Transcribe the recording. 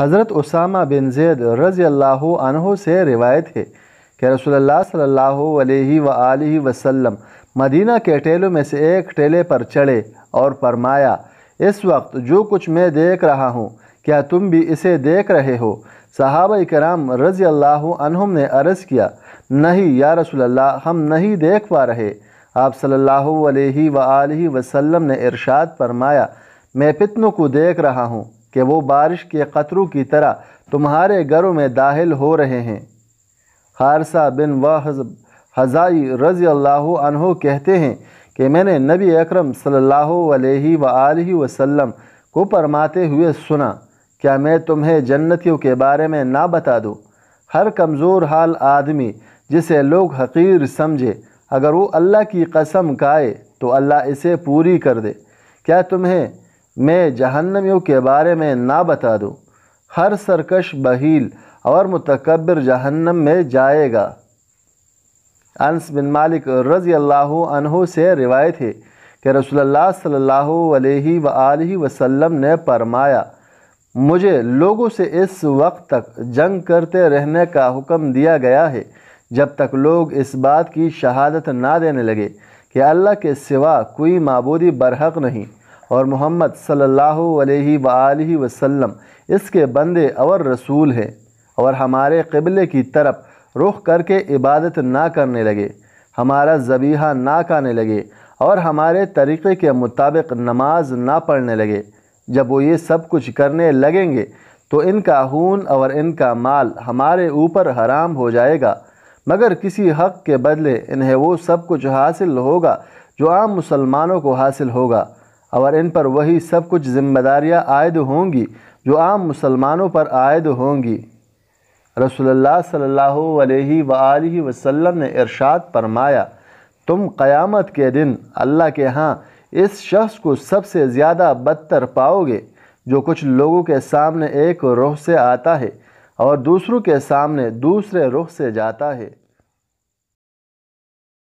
हज़रत उसामा बिन जैद रज़ी अल्लाह अनहु से रिवायत है कि रसोल्ला सल्लल्लाहु अलैहि व वसल्लम मदीना के टेलों में से एक टेले पर चढ़े और फरमाया इस वक्त जो कुछ मैं देख रहा हूँ क्या तुम भी इसे देख रहे हो साहब कराम रज़ी अल्लाह अनहम ने अर्ज़ किया नहीं या रसोल्ला हम नहीं देख पा रहे आप सल्लल्लाहु अलैहि व वसल्लम ने इरशाद फरमाया मैं फितनों को देख रहा हूँ कि वो बारिश के ख़तरों की तरह तुम्हारे घरों में दाखिल हो रहे हैं खारसा बिन व हज़ाई रज़ी अल्लाह कहते हैं कि मैंने नबी अकरम सल्लल्लाहु अलैहि व वसल्लम को फरमाते हुए सुना क्या मैं तुम्हें जन्नतियों के बारे में ना बता दूँ हर कमज़ोर हाल आदमी जिसे लोग हकीर समझे अगर वो अल्लाह की कसम खाए तो अल्लाह इसे पूरी कर दे क्या तुम्हें मैं जहन्नमियों के बारे में ना बता दूँ हर सरकश बहील और मतकबर जहन्नम में जाएगा अनस बिन मालिक रज़ी अल्लाह अनहु से रिवायत है कि रसोल्ला सल्लल्लाहु अलैहि व वसल्लम ने फरमाया मुझे लोगों से इस वक्त तक जंग करते रहने का हुक्म दिया गया है जब तक लोग इस बात की शहादत ना देने लगे कि अल्लाह के सिवा कोई माबूदी बरहक नहीं और मोहम्मद अलैहि सल्ला वसल्लम इसके बंदे और रसूल हैं और हमारे क़िबले की तरफ रुख करके इबादत ना करने लगे हमारा जबीहा ना खाने लगे और हमारे तरीक़े के मुताबिक नमाज ना पढ़ने लगे जब वो ये सब कुछ करने लगेंगे तो इनका खून और इनका माल हमारे ऊपर हराम हो जाएगा मगर किसी हक़ के बदले इन्हें वो सब कुछ हासिल होगा जो आम मुसलमानों को हासिल होगा और इन पर वही सब कुछ जिम्मेदारियां आयद होंगी जो आम मुसलमानों पर आयद होंगी रसोल्ला सल्लल्लाहु अलैहि व वसल्लम ने इरशाद फरमाया तुम क़यामत के दिन अल्लाह के यहाँ इस शख्स को सबसे ज़्यादा बदतर पाओगे जो कुछ लोगों के सामने एक रुख से आता है और दूसरों के सामने दूसरे रुख से जाता है